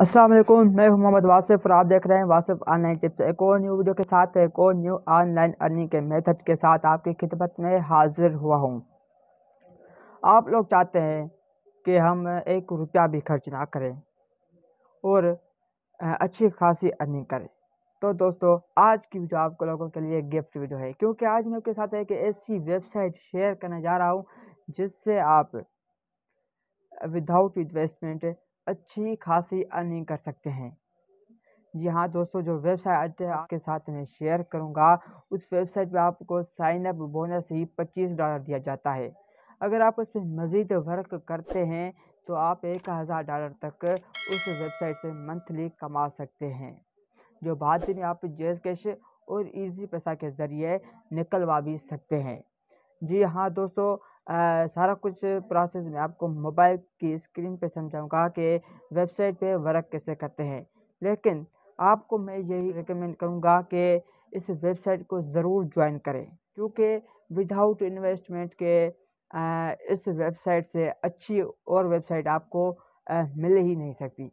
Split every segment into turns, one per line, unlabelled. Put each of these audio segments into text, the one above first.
असलम मैं हूं मोहम्मद वासिफ और आप देख रहे हैं वासिफ ऑनलाइन टिप्स एक और न्यू वीडियो के साथ एक और न्यू ऑनलाइन अर्निंग के मेथड के साथ आपकी खिदमत में हाजिर हुआ हूं आप लोग चाहते हैं कि हम एक रुपया भी खर्च ना करें और अच्छी खासी अर्निंग करें तो दोस्तों आज की वीडियो आप लोगों के लिए गिफ्ट वीडियो है क्योंकि आज मैं आपके साथ एक ऐसी वेबसाइट शेयर करने जा रहा हूँ जिससे आप विदाउट इन्वेस्टमेंट अच्छी खासी अर्निंग कर सकते हैं जी हाँ दोस्तों जो वेबसाइट है आपके साथ में शेयर करूँगा उस वेबसाइट पे आपको साइन अप बोनस ही पच्चीस डॉलर दिया जाता है अगर आप उस पर मज़ीद वर्क करते हैं तो आप एक हज़ार डॉलर तक उस वेबसाइट से मंथली कमा सकते हैं जो बाद में आप जेस कैश और इजी पैसा के ज़रिए निकलवा भी सकते हैं जी हाँ दोस्तों आ, सारा कुछ प्रोसेस मैं आपको मोबाइल की स्क्रीन पे समझाऊंगा कि वेबसाइट पे वर्क कैसे करते हैं लेकिन आपको मैं यही रिकमेंड करूंगा कि इस वेबसाइट को ज़रूर ज्वाइन करें क्योंकि विदाउट इन्वेस्टमेंट के आ, इस वेबसाइट से अच्छी और वेबसाइट आपको आ, मिल ही नहीं सकती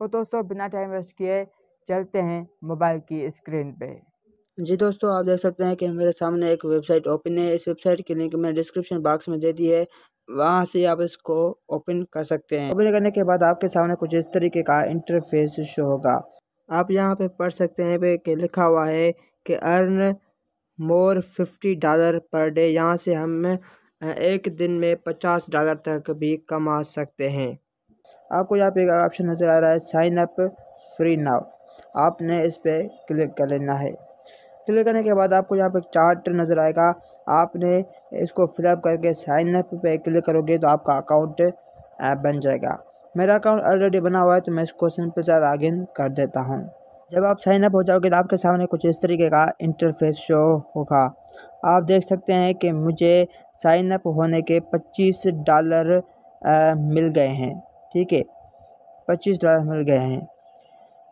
तो दोस्तों बिना टाइम वेस्ट किए चलते हैं मोबाइल की स्क्रीन पे जी दोस्तों आप देख सकते हैं कि मेरे सामने एक वेबसाइट ओपन है इस वेबसाइट की लिंक मैंने डिस्क्रिप्शन बॉक्स में दे दी है वहाँ से आप इसको ओपन कर सकते हैं ओपन करने के बाद आपके सामने कुछ इस तरीके का इंटरफेस शो होगा आप यहाँ पे पढ़ सकते हैं कि लिखा हुआ है कि earn more fifty dollar per day यहाँ से हम एक दिन में पचास डॉलर तक भी कमा सकते हैं आपको यहाँ पे एक ऑप्शन नज़र आ रहा है साइन अप फ्री नाउ आपने इस पर क्लिक कर लेना है क्लिक करने के बाद आपको यहाँ पे चार्ट नज़र आएगा आपने इसको फिलअप करके साइन अप पे क्लिक करोगे तो आपका अकाउंट बन जाएगा मेरा अकाउंट ऑलरेडी बना हुआ है तो मैं इसको सिंपल सा लॉग इन कर देता हूँ जब आप साइन अप हो जाओगे तो आपके सामने कुछ इस तरीके का इंटरफेस शो होगा आप देख सकते हैं कि मुझे साइन अप होने के पच्चीस डॉलर मिल गए हैं ठीक है पच्चीस डॉलर मिल गए हैं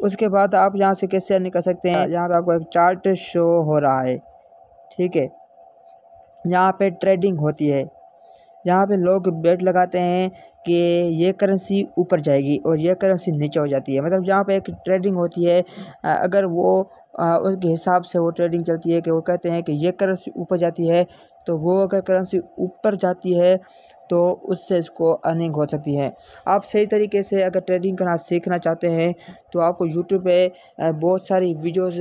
उसके बाद आप यहाँ से कैसे अर्न कर सकते हैं यहाँ पर आपको एक चार्ट शो हो रहा है ठीक है यहाँ पे ट्रेडिंग होती है यहाँ पे लोग बेट लगाते हैं कि ये करेंसी ऊपर जाएगी और ये करेंसी नीचे हो जाती है मतलब जहाँ पे एक ट्रेडिंग होती है अगर वो उनके हिसाब से वो ट्रेडिंग चलती है कि वो कहते हैं कि ये करेंसी ऊपर जाती है तो वो अगर करेंसी ऊपर जाती है तो उससे इसको अर्निंग हो सकती है आप सही तरीके से अगर ट्रेडिंग करना सीखना चाहते हैं तो आपको यूट्यूब पे बहुत सारी वीडियोस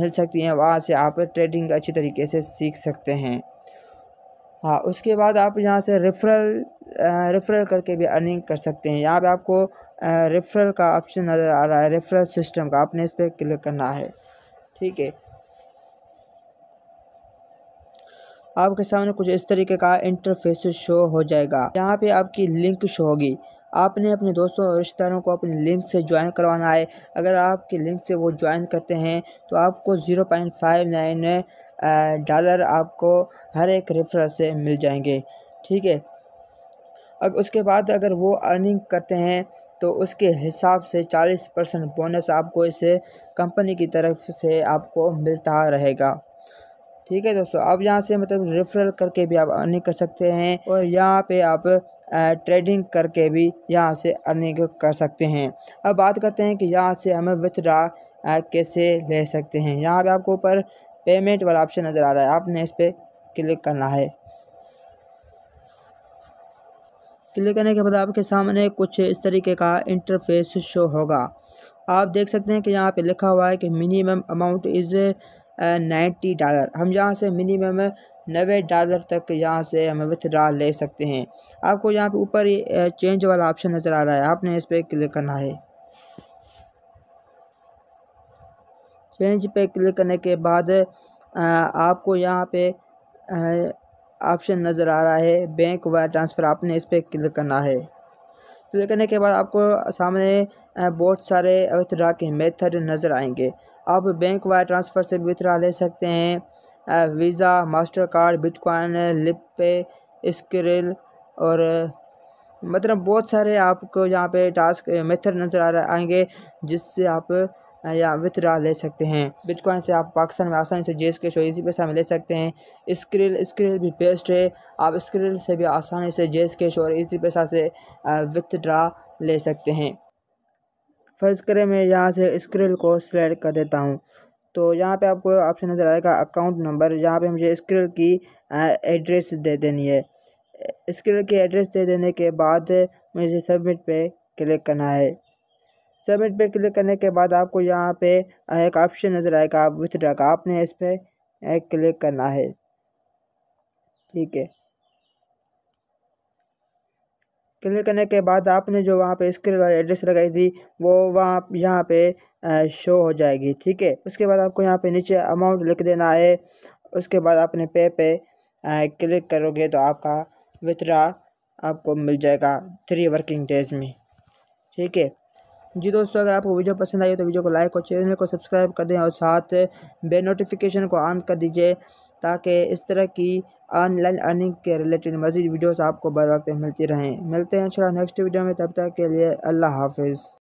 मिल सकती हैं वहाँ से आप ट्रेडिंग अच्छी तरीके से सीख सकते हैं हाँ उसके बाद आप यहाँ से रेफरल रेफरल करके भी अर्निंग कर सकते हैं यहाँ पर आपको रेफरल का ऑप्शन नज़र आ रहा है रेफरल सिस्टम का आपने इस पर क्लिक करना है ठीक है आपके सामने कुछ इस तरीके का इंटरफेस शो हो जाएगा यहाँ पे आपकी लिंक शो होगी आपने अपने दोस्तों और रिश्तेदारों को अपनी लिंक से ज्वाइन करवाना है अगर आपकी लिंक से वो ज्वाइन करते हैं तो आपको zero point five nine dollar आपको हर एक रेफर से मिल जाएंगे ठीक है अब उसके बाद अगर वो अर्निंग करते हैं तो उसके हिसाब से 40 परसेंट बोनस आपको इस कंपनी की तरफ से आपको मिलता रहेगा ठीक है दोस्तों आप यहाँ से मतलब रेफरल करके भी आप अर्निंग कर सकते हैं और यहाँ पे आप ट्रेडिंग करके भी यहाँ से अर्निंग कर सकते हैं अब बात करते हैं कि यहाँ से हमें विथड्रा कैसे ले सकते हैं यहाँ पे आपको ऊपर पेमेंट वाला ऑप्शन नज़र आ रहा है आपने इस पर क्लिक करना है क्लिक करने के बाद आपके सामने कुछ इस तरीके का इंटरफेस शो होगा आप देख सकते हैं कि यहाँ पे लिखा हुआ है कि minimum amount is ninety dollar हम यहाँ से मिनिमम नबे डॉलर तक यहाँ से हम विथड्रा ले सकते हैं आपको यहाँ पे ऊपर चेंज वाला ऑप्शन नज़र आ रहा है आपने इस पर क्लिक करना है चेंज पे क्लिक करने के बाद आपको यहाँ पे ऑप्शन नज़र आ रहा है बैंक वायर ट्रांसफ़र आपने इस पर क्लिक करना है क्लिक करने के बाद आपको सामने बहुत सारे विथड्रा के मेथड नज़र आएंगे आप बैंक वायर ट्रांसफ़र से भी विथड्रा ले सकते हैं वीज़ा मास्टर कार्ड बिटकॉइन लिप पे स्क्रिल और मतलब बहुत सारे आपको यहाँ पे टास्क मेथड नज़र आ रहे आएंगे जिससे आप या वितरा ले सकते हैं बिटकॉइन से आप पाकिस्तान में आसानी से जेस के और ईजी पैसा में ले सकते हैं स्क्रिल स्क्रिल भी बेस्ट है आप स्क्रिल से भी आसानी से जेस शो और ईजी पैसा से विथड्रा ले सकते हैं फ़र्ज़ करें मैं यहाँ से स्क्रिल को सिलेक्ट कर देता हूँ तो यहाँ पे आपको ऑप्शन नज़र आएगा अकाउंट नंबर यहाँ पे मुझे स्क्रिल की एड्रेस दे देनी है स्क्रिल की एड्रेस दे देने के बाद मुझे सबमिट पे क्लिक करना है सबमिट पे क्लिक करने के बाद आपको यहाँ पे एक ऑप्शन नज़र आएगा आप विथड्रा का आपने इस पर क्लिक करना है ठीक है क्लिक करने के बाद आपने जो वहाँ पे स्क्रीन वाली एड्रेस लगाई थी वो वहाँ यहाँ पे शो हो जाएगी ठीक है उसके बाद आपको यहाँ पे नीचे अमाउंट लिख देना है उसके बाद आपने पे पे क्लिक करोगे तो आपका वितरा आपको मिल जाएगा थ्री वर्किंग डेज में ठीक है जी दोस्तों अगर आपको वीडियो पसंद आई तो वीडियो को लाइक और चैनल को सब्सक्राइब कर दें और साथ बेल नोटिफिकेशन को ऑन कर दीजिए ताकि इस तरह की ऑनलाइन अर्निंग के रिलेटेड मजीद वीडियोस आपको बर वक्त मिलती रहें मिलते हैं इंशाल्लाह नेक्स्ट वीडियो में तब तक के लिए अल्लाह हाफिज़